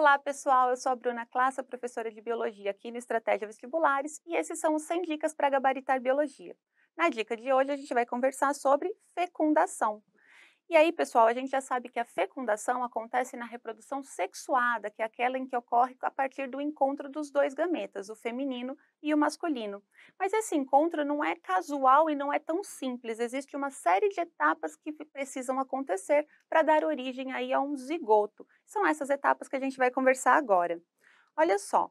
Olá, pessoal. Eu sou a Bruna Classa, professora de Biologia aqui no Estratégia Vestibulares, e esses são os 100 dicas para gabaritar Biologia. Na dica de hoje, a gente vai conversar sobre fecundação. E aí, pessoal, a gente já sabe que a fecundação acontece na reprodução sexuada, que é aquela em que ocorre a partir do encontro dos dois gametas, o feminino e o masculino. Mas esse encontro não é casual e não é tão simples. Existe uma série de etapas que precisam acontecer para dar origem aí a um zigoto. São essas etapas que a gente vai conversar agora. Olha só,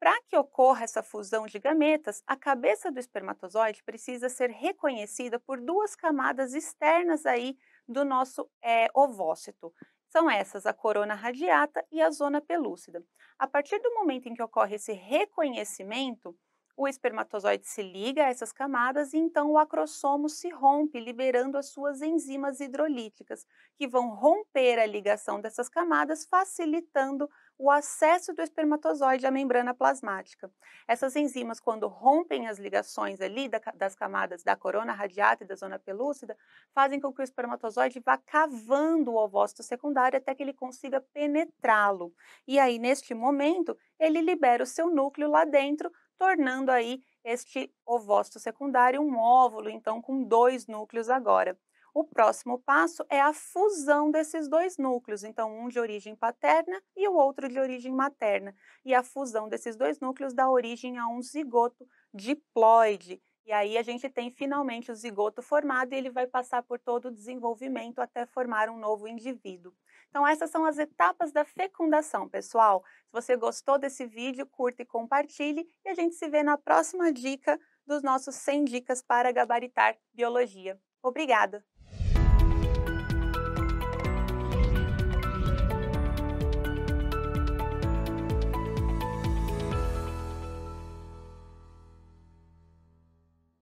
para que ocorra essa fusão de gametas, a cabeça do espermatozoide precisa ser reconhecida por duas camadas externas aí do nosso é, ovócito. São essas a corona radiata e a zona pelúcida. A partir do momento em que ocorre esse reconhecimento, o espermatozoide se liga a essas camadas e então o acrossomo se rompe, liberando as suas enzimas hidrolíticas, que vão romper a ligação dessas camadas, facilitando o acesso do espermatozoide à membrana plasmática. Essas enzimas, quando rompem as ligações ali das camadas da corona radiata e da zona pelúcida, fazem com que o espermatozoide vá cavando o ovócito secundário até que ele consiga penetrá-lo. E aí, neste momento, ele libera o seu núcleo lá dentro, tornando aí este ovócito secundário um óvulo, então com dois núcleos agora. O próximo passo é a fusão desses dois núcleos, então um de origem paterna e o outro de origem materna. E a fusão desses dois núcleos dá origem a um zigoto diploide, e aí a gente tem finalmente o zigoto formado e ele vai passar por todo o desenvolvimento até formar um novo indivíduo. Então essas são as etapas da fecundação, pessoal. Se você gostou desse vídeo, curta e compartilhe e a gente se vê na próxima dica dos nossos 100 dicas para gabaritar biologia. Obrigada.